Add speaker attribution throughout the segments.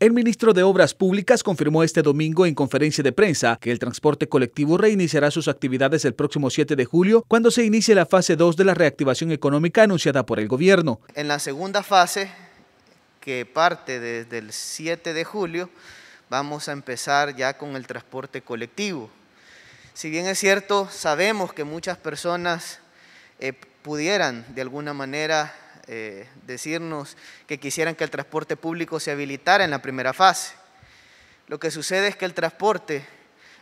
Speaker 1: El ministro de Obras Públicas confirmó este domingo en conferencia de prensa que el transporte colectivo reiniciará sus actividades el próximo 7 de julio, cuando se inicie la fase 2 de la reactivación económica anunciada por el gobierno.
Speaker 2: En la segunda fase, que parte desde el 7 de julio, vamos a empezar ya con el transporte colectivo. Si bien es cierto, sabemos que muchas personas eh, pudieran de alguna manera eh, decirnos que quisieran que el transporte público se habilitara en la primera fase. Lo que sucede es que el transporte,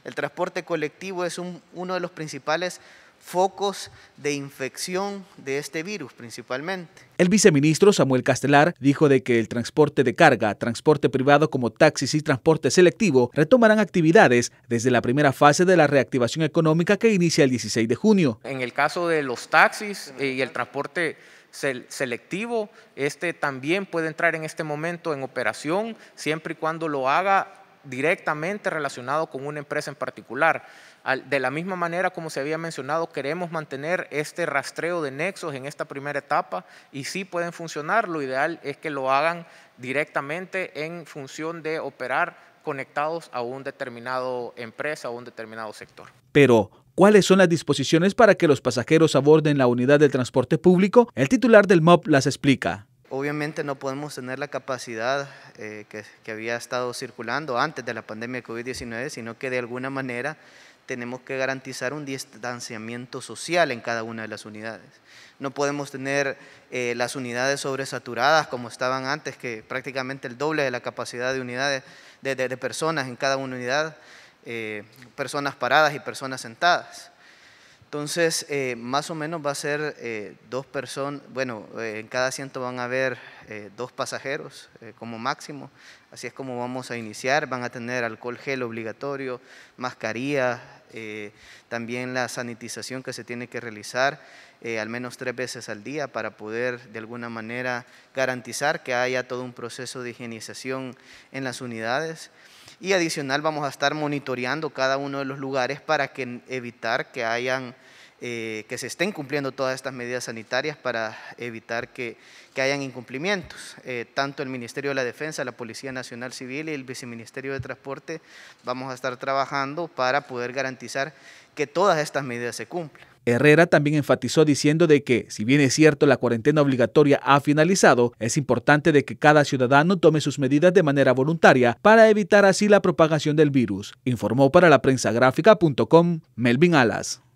Speaker 2: el transporte colectivo es uno de los principales focos de infección de este virus principalmente.
Speaker 1: El viceministro Samuel Castelar dijo de que el transporte de carga, transporte privado como taxis y transporte selectivo retomarán actividades desde la primera fase de la reactivación económica que inicia el 16 de junio.
Speaker 3: En el caso de los taxis eh, y el transporte selectivo, este también puede entrar en este momento en operación, siempre y cuando lo haga directamente relacionado con una empresa en particular. De la misma manera como se había mencionado, queremos mantener este rastreo de nexos en esta primera etapa y si pueden funcionar. Lo ideal es que lo hagan directamente en función de operar conectados a un determinado empresa
Speaker 2: o un determinado sector.
Speaker 1: Pero cuáles son las disposiciones para que los pasajeros aborden la unidad del transporte público, el titular del MOP las explica.
Speaker 2: Obviamente no podemos tener la capacidad eh, que, había estado circulando antes de la pandemia de COVID-19, sino que de alguna manera tenemos que garantizar un distanciamiento social en cada una de las unidades. No podemos tener eh, las unidades sobresaturadas como estaban antes, que prácticamente el doble de la capacidad de unidades de, personas en cada una unidad. Eh, personas paradas y personas sentadas. Entonces, eh, más o menos va a ser eh, dos personas, bueno, en cada asiento van a haber dos pasajeros como máximo, así es como vamos a iniciar, van a tener alcohol gel obligatorio, mascarilla, también la sanitización que se tiene que realizar al menos tres veces al día para poder de alguna manera garantizar que haya todo un proceso de higienización en las unidades y adicional vamos a estar monitoreando cada uno de los lugares para que, evitar que hayan eh, que se estén cumpliendo todas estas medidas sanitarias para evitar que, que hayan incumplimientos. Eh, tanto el Ministerio de la Defensa, la Policía Nacional Civil y el Viceministerio de Transporte vamos a estar trabajando para poder garantizar que todas estas medidas se cumplan.
Speaker 1: Herrera también enfatizó diciendo de que, si bien es cierto la cuarentena obligatoria ha finalizado, es importante de que cada ciudadano tome sus medidas de manera voluntaria para evitar así la propagación del virus, informó para la prensa gráfica.com Melvin Alas.